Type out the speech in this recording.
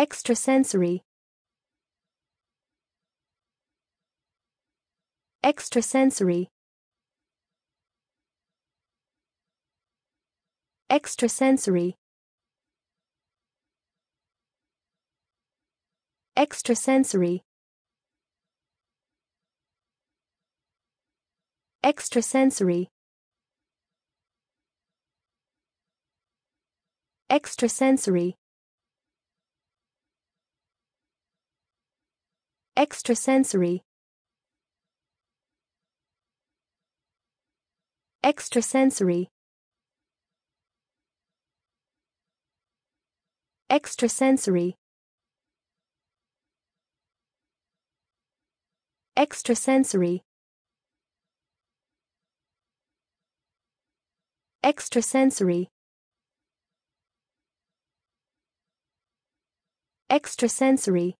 extrasensory extrasensory extrasensory extrasensory extrasensory extrasensory extrasensory extrasensory extrasensory extrasensory extrasensory extrasensory